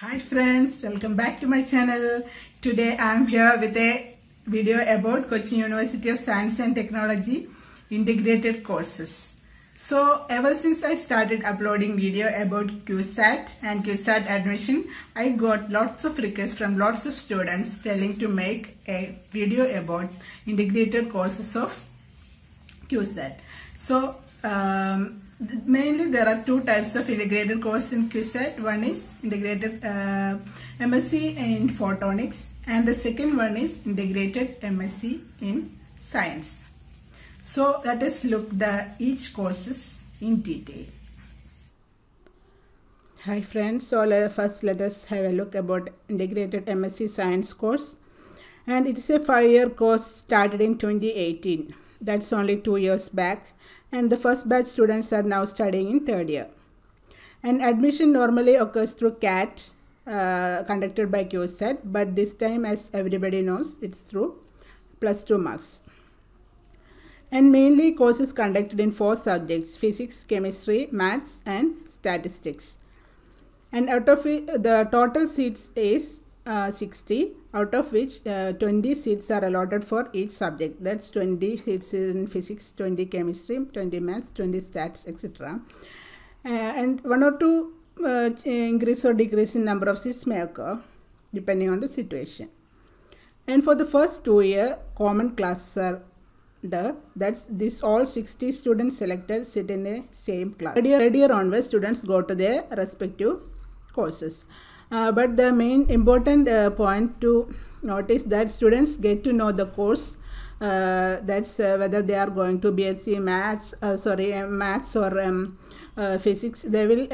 Hi friends, welcome back to my channel. Today I am here with a video about Cochin University of Science and Technology integrated courses. So ever since I started uploading video about QSAT and QSAT admission, I got lots of requests from lots of students telling to make a video about integrated courses of QSAT. So um, mainly there are two types of integrated course in QSET. One is integrated uh, MSc in photonics and the second one is integrated MSc in science. So let us look the each courses in detail. Hi friends, so let, first let us have a look about integrated MSc science course and it is a five year course started in 2018. That's only two years back. And the first batch students are now studying in third year. And admission normally occurs through CAT uh, conducted by QSET, but this time, as everybody knows, it's through plus 2 marks. And mainly courses conducted in four subjects, physics, chemistry, maths, and statistics. And out of the total seats is uh, 60 out of which uh, 20 seats are allotted for each subject that's 20 seats in physics 20 chemistry 20 maths 20 stats etc uh, and one or two uh, increase or decrease in number of seats may occur depending on the situation and for the first two year common classes are the that's this all 60 students selected sit in a same class third year, third year onwards students go to their respective courses uh, but the main important uh, point to notice that students get to know the course uh, that's uh, whether they are going to BSc maths, uh, sorry, uh, maths or um, physics, they will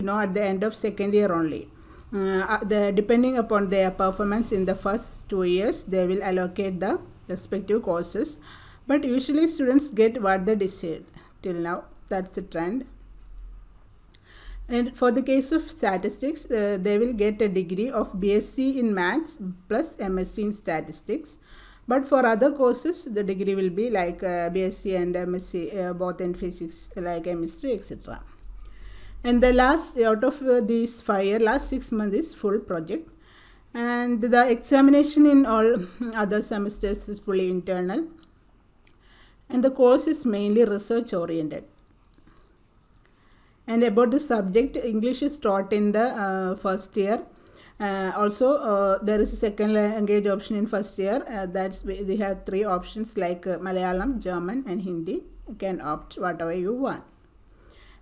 know at the end of second year only. the, depending upon their performance in the first two years, they will allocate the respective courses. But usually students get what they decide till now. That's the trend. And for the case of statistics, uh, they will get a degree of BSc in maths plus MSc in statistics. But for other courses, the degree will be like uh, BSc and MSc, uh, both in physics, like chemistry, etc. And the last, out of uh, these five last six months is full project. And the examination in all other semesters is fully internal. And the course is mainly research oriented. And about the subject, English is taught in the uh, first year. Uh, also, uh, there is a second language option in first year. Uh, that's they have three options like uh, Malayalam, German, and Hindi. You can opt whatever you want.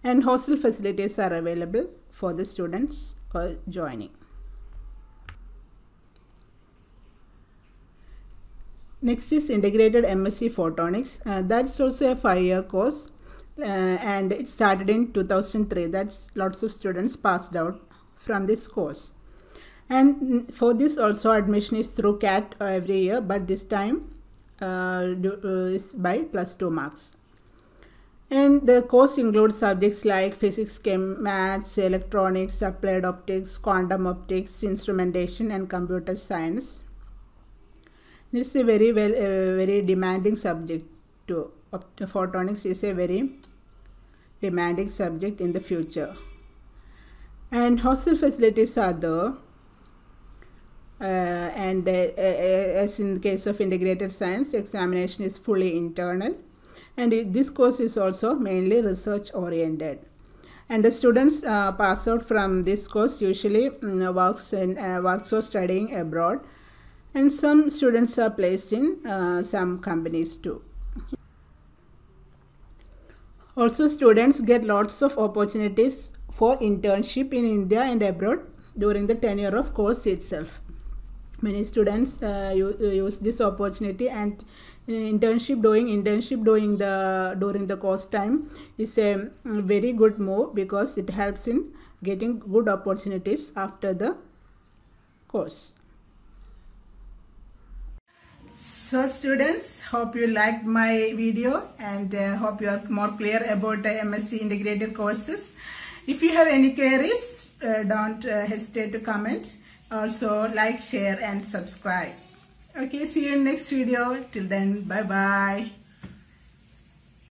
And hostel facilities are available for the students uh, joining. Next is integrated MSc Photonics. Uh, that's also a five-year course uh, and it started in 2003 that's lots of students passed out from this course and for this also admission is through cat uh, every year but this time uh, uh, is by plus 2 marks and the course includes subjects like physics chem maths electronics applied optics quantum optics instrumentation and computer science this is a very well uh, very demanding subject too photonics is a very demanding subject in the future. And hostel facilities are there. Uh, and uh, uh as in the case of integrated science, examination is fully internal. And it, this course is also mainly research oriented. And the students uh, pass out from this course usually um, works in uh, works or studying abroad. And some students are placed in uh, some companies too. Also students get lots of opportunities for internship in India and abroad during the tenure of course itself. Many students uh, uh use this opportunity and uh, internship doing internship doing the during the course time is a mm, very good move because it helps in getting good opportunities after the course. So students, hope you liked my video and uh, hope you are more clear about the MSc integrated courses. If you have any queries, uh, don't uh, hesitate to comment. Also like, share and subscribe. Okay, see you in next video. Till then, bye-bye.